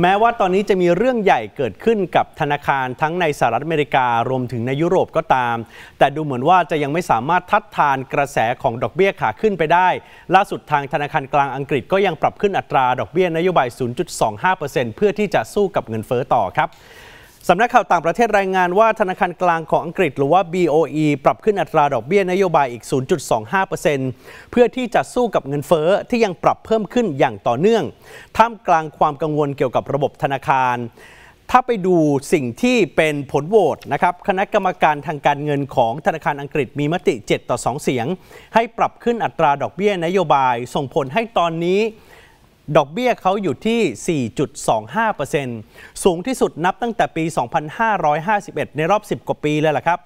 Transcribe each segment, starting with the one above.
แม้ว่าตอนนี้จะมีเรื่องใหญ่เกิดขึ้นกับธนาคารทั้งในสหรัฐอเมริการวมถึงในยุโรปก็ตาม แต่ดูเหมือนว่าจะยังไม่สามารถทัดทานกระแสของดอกเบี้ยขาขึ้นไปได้ ล่าสุดทางธนาคารกลางอังกฤษก็ยังปรับขึ้นอัตราดอกเบี้ยนโยบาย 0.25%เพื่อที่จะสู้กับเงินเฟ้อต่อครับสำนักข่าวต่างประเทศรายงานว่าธนาคารกลางของอังกฤษหรือว่า BOE ปรับขึ้นอัตราดอกเบี้ยนโยบายอีก 0.25%เพื่อที่จะสู้กับเงินเฟ้อ ที่ยังปรับเพิ่มขึ้นอย่างต่อเนื่องท่ามกลางความกังวลเกี่ยวกับระบบธนาคาร ถ้าไปดูสิ่งที่เป็นผลโหวตนะครับคณะกรรมการทางการเงินของธนาคารอังกฤษมีมติ 7 ต่อ 2 เสียง ให้ปรับขึ้นอัตราดอกเบี้ยนโยบายส่งผลให้ตอนนี้ดอกเบี้ยเขาอยู่ที่ 4.25%สูงที่สุดนับตั้งแต่ปี 2551 ในรอบ 10 กว่าปีเลยล่ะครับ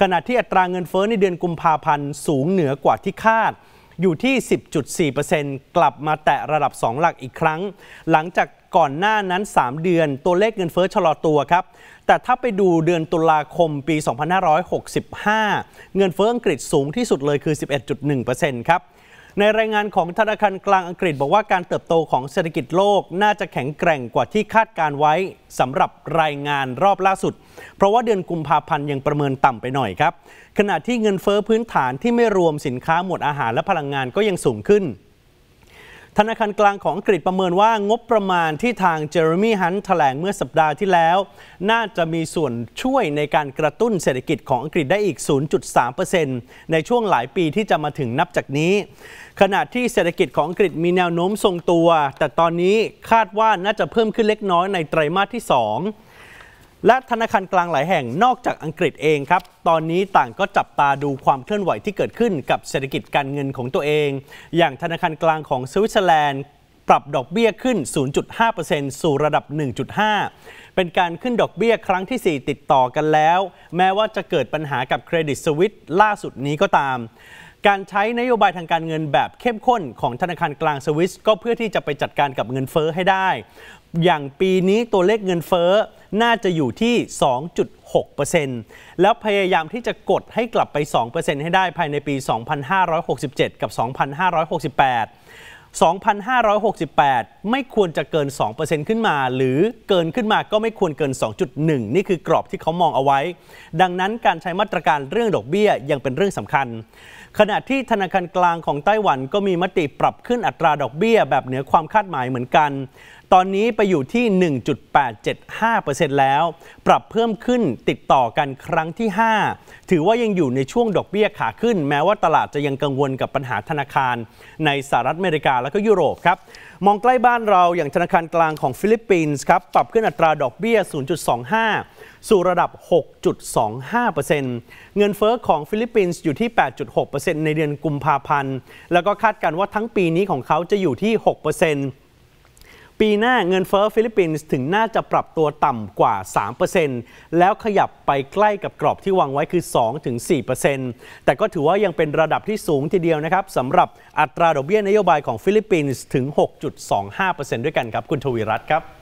ขณะที่อัตราเงินเฟ้อในเดือนกุมภาพันธ์ สูงเหนือกว่าที่คาดอยู่ที่ 10.4%กลับมาแตะระดับ 2 หลักอีกครั้ง หลังจากก่อนหน้านั้น 3 เดือนตัวเลขเงินเฟ้อชะลอตัวครับ แต่ถ้าไปดูเดือนตุลาคมปี 2565 เงินเฟ้ออังกฤษสูงที่สุดเลยคือ 11.1%ครับในรายงานของธนาคารกลางอังกฤษบอกว่าการเติบโตของเศรษฐกิจโลกน่าจะแข็งแกร่งกว่าที่คาดการไว้สำหรับรายงานรอบล่าสุด เพราะว่าเดือนกุมภาพันธ์ยังประเมินต่ำไปหน่อยครับ ขณะที่เงินเฟอ้อพื้นฐานที่ไม่รวมสินค้าหมวดอาหารและพลังงานก็ยังสูงขึ้นธนาคารกลางของอังกฤษประเมินว่างบประมาณที่ทางเจอร์มี่ฮัน์แถลงเมื่อสัปดาห์ที่แล้ว น่าจะมีส่วนช่วยในการกระตุ้นเศรษฐกิจของอังกฤษได้อีก 0.3%ในช่วงหลายปีที่จะมาถึงนับจากนี้ ขณะที่เศรษฐกิจของอังกฤษมีแนวโน้มทรงตัว แต่ตอนนี้คาดว่าน่าจะเพิ่มขึ้นเล็กน้อยในไตรมาสที่ 2และธนาคารกลางหลายแห่งนอกจากอังกฤษเองครับ ตอนนี้ต่างก็จับตาดูความเคลื่อนไหวที่เกิดขึ้นกับเศรษฐกิจการเงินของตัวเอง อย่างธนาคารกลางของสวิตเซอร์แลนด์ ปรับดอกเบี้ยขึ้น 0.5%สู่ระดับ 1.5 เป็นการขึ้นดอกเบี้ยครั้งที่ 4 ติดต่อกันแล้ว แม้ว่าจะเกิดปัญหากับเครดิตสวิตล่าสุดนี้ก็ตาม การใช้นโยบายทางการเงินแบบเข้มข้นของธนาคารกลางสวิสก็เพื่อที่จะไปจัดการกับเงินเฟอ้อให้ได้อย่างปีนี้ตัวเลขเงินเฟ้อ น่าจะอยู่ที่ 2.6%แล้วพยายามที่จะกดให้กลับไป 2%ให้ได้ภายในปี 2567 กับ 2568 2,568 ไม่ควรจะเกิน 2%ขึ้นมา หรือเกินขึ้นมาก็ไม่ควรเกิน 2.1 นี่คือกรอบที่เขามองเอาไว้ ดังนั้นการใช้มาตรการเรื่องดอกเบี้ยยังเป็นเรื่องสำคัญ ขณะที่ธนาคารกลางของไต้หวันก็มีมติปรับขึ้นอัตราดอกเบี้ยแบบเหนือความคาดหมายเหมือนกันตอนนี้ไปอยู่ที่ 1.875%แล้ว ปรับเพิ่มขึ้นติดต่อกันครั้งที่ 5 ถือว่ายังอยู่ในช่วงดอกเบี้ยขาขึ้นแม้ว่าตลาดจะยังกังวลกับปัญหาธนาคาร ในสหรัฐอเมริกาและก็ยุโรปครับ มองใกล้บ้านเราอย่างธนาคารกลางของฟิลิปปินส์ครับ ปรับขึ้นอัตราดอกเบี้ย 0.25 สู่ระดับ 6.25%เงินเฟอ้อของฟิลิปปินส์อยู่ที่ 8.6%ในเดือนกุมภาพันธ์แล้วก็คาดการณ์ว่าทั้งปีนี้ของเขาจะอยู่ที่ 6%ปีหน้าเงินเฟ้อฟิลิปปินส์ถึงน่าจะปรับตัวต่ำกว่า 3%แล้วขยับไปใกล้กับกรอบที่วางไว้คือ 2-4%แต่ก็ถือว่ายังเป็นระดับที่สูงทีเดียวนะครับสำหรับอัตราดอกเบี้ยนโยบายของฟิลิปปินส์ถึง 6.25%ด้วยกันครับคุณทวีรัตน์ครับ